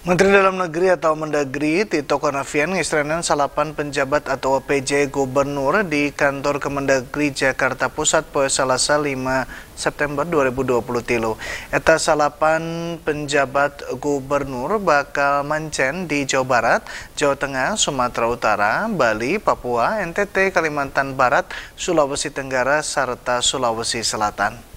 Menteri Dalam Negeri atau Mendagri Tito Karnavian ngistranan salapan penjabat atau PJ Gubernur di kantor Kemendagri Jakarta Pusat pada Selasa 5 September 2020 tilu. Eta salapan penjabat gubernur bakal mancen di Jawa Barat, Jawa Tengah, Sumatera Utara, Bali, Papua, NTT, Kalimantan Barat, Sulawesi Tenggara, serta Sulawesi Selatan.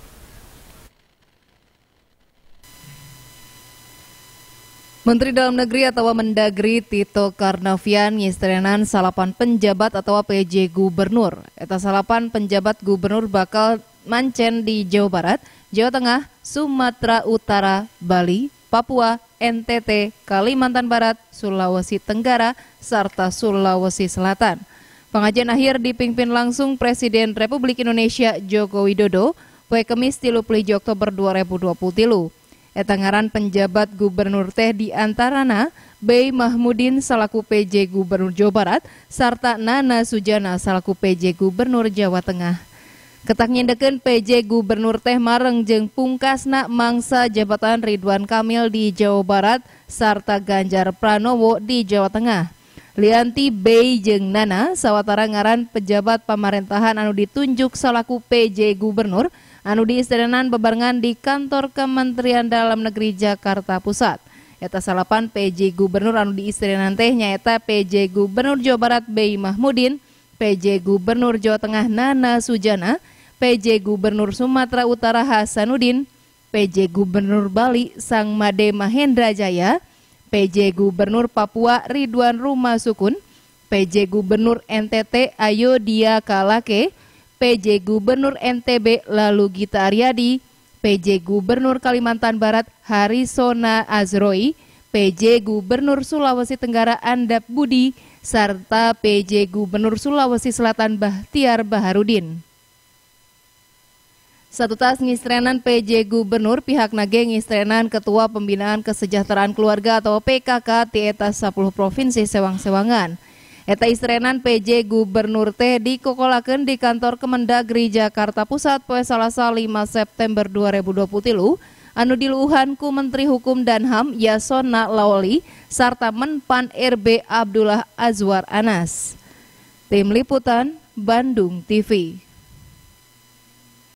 Menteri Dalam Negeri atau Mendagri Tito Karnavian ngistrenan salapan penjabat atau PJ Gubernur. Eta salapan penjabat gubernur bakal mancen di Jawa Barat, Jawa Tengah, Sumatera Utara, Bali, Papua, NTT, Kalimantan Barat, Sulawesi Tenggara, serta Sulawesi Selatan. Pengajian akhir dipimpin langsung Presiden Republik Indonesia Joko Widodo, poe Kemis 30 Oktober 2020 Etangaran eh, penjabat gubernur teh di antarana Bey Mahmudin selaku PJ Gubernur Jawa Barat serta Nana Sujana selaku PJ Gubernur Jawa Tengah. Ketaknya deken PJ Gubernur Teh Mareng pungkas pungkasna mangsa jabatan Ridwan Kamil di Jawa Barat serta Ganjar Pranowo di Jawa Tengah. Lianti Bey jeng Nana sawatara ngaran pejabat pemerintahan anu ditunjuk selaku PJ Gubernur anu diistirahatkan bebarengan di kantor Kementerian Dalam Negeri Jakarta Pusat. Eta salapan PJ Gubernur anu diistirahatkan teh nyaeta PJ Gubernur Jawa Barat Bey Mahmudin, PJ Gubernur Jawa Tengah Nana Sujana, PJ Gubernur Sumatera Utara Hasanuddin, PJ Gubernur Bali Sang Made Mahendra Jaya, PJ Gubernur Papua Ridwan Rumah Sukun, PJ Gubernur NTT Ayo Dia Kalake, PJ Gubernur NTB lalu Gita Aryadi, PJ Gubernur Kalimantan Barat Harisona Azroi, PJ Gubernur Sulawesi Tenggara Andap Budi, serta PJ Gubernur Sulawesi Selatan Bahtiar Baharudin. Satu tas ngistrenan PJ Gubernur pihak nage ngistrenan Ketua Pembinaan Kesejahteraan Keluarga atau PKK di etas 10 Provinsi Sewang-Sewangan. Eta istrenan PJ Gubernur teh Kokolaken di kantor Kemendagri Jakarta Pusat poe Salasa 5 September 2020 anu diluhanku Menteri Hukum dan HAM Yasona Lawli serta Menpan RB Abdullah Azwar Anas. Tim Liputan Bandung TV.